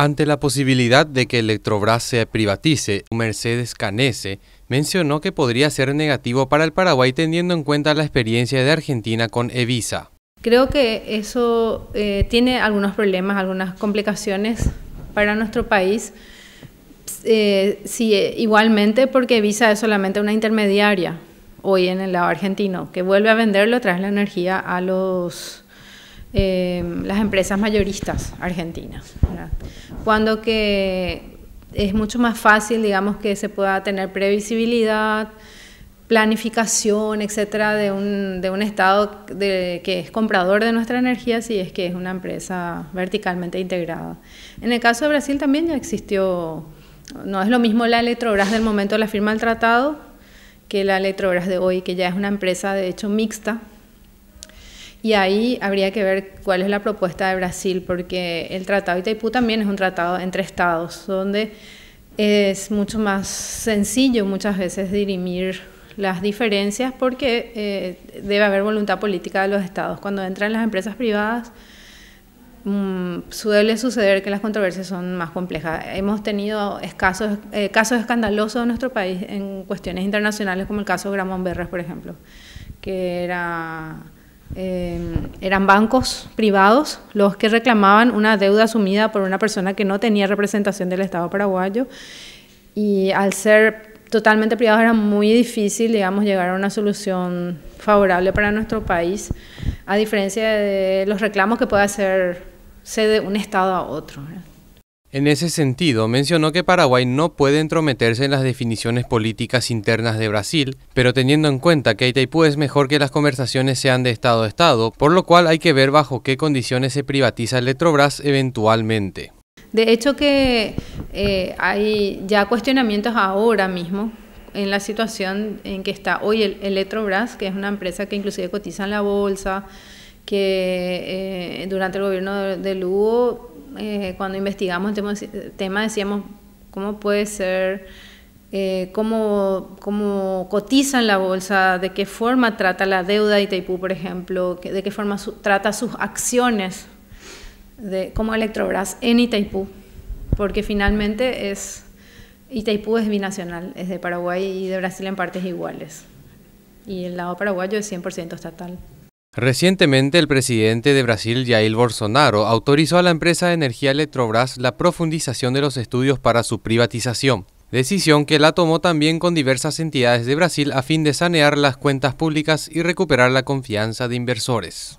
Ante la posibilidad de que Electrobras se privatice, Mercedes Canese mencionó que podría ser negativo para el Paraguay teniendo en cuenta la experiencia de Argentina con Evisa. Creo que eso eh, tiene algunos problemas, algunas complicaciones para nuestro país. Eh, igualmente porque Evisa es solamente una intermediaria hoy en el lado argentino, que vuelve a venderlo, trae la energía a los Em, las empresas mayoristas argentinas. Cuando que es mucho más fácil, digamos, que se pueda tener previsibilidad, planificación, etcétera, de un, de un Estado de, que es comprador de nuestra energía si es que es una empresa verticalmente integrada. En el caso de Brasil también ya existió, no es lo mismo la Electrobras del momento de la firma del tratado que la Electrobras de hoy, que ya es una empresa de hecho mixta, y ahí habría que ver cuál es la propuesta de Brasil, porque el Tratado de Itaipú también es un tratado entre estados, donde es mucho más sencillo muchas veces dirimir las diferencias porque eh, debe haber voluntad política de los estados. Cuando entran las empresas privadas, mm, suele suceder que las controversias son más complejas. Hemos tenido escasos, eh, casos escandalosos en nuestro país en cuestiones internacionales, como el caso Gramón Berres, por ejemplo, que era Em, eran bancos privados los que reclamaban una deuda asumida por una persona que no tenía representación del Estado paraguayo y al ser totalmente privados era muy difícil, digamos, llegar a una solución favorable para nuestro país, a diferencia de los reclamos que puede hacer de un Estado a otro. En ese sentido, mencionó que Paraguay no puede entrometerse en las definiciones políticas internas de Brasil, pero teniendo en cuenta que Itaipú es mejor que las conversaciones sean de Estado a Estado, por lo cual hay que ver bajo qué condiciones se privatiza Electrobras eventualmente. De hecho que eh, hay ya cuestionamientos ahora mismo en la situación en que está hoy Electrobras, que es una empresa que inclusive cotiza en la bolsa, que eh, durante el gobierno de Lugo eh, cuando investigamos el tema, decíamos cómo puede ser, eh, cómo, cotiza la bolsa, de qué forma trata la deuda de Itaipú, por ejemplo, de qué forma trata sus acciones de, como Electrobras en Itaipú, porque finalmente es... Itaipú es binacional, es de Paraguay y de Brasil en partes iguales. Y el lado paraguayo es 100% estatal. Recientemente, el presidente de Brasil, Jair Bolsonaro, autorizó a la empresa de energía Electrobras la profundización de los estudios para su privatización. Decisión que la tomó también con diversas entidades de Brasil a fin de sanear las cuentas públicas y recuperar la confianza de inversores.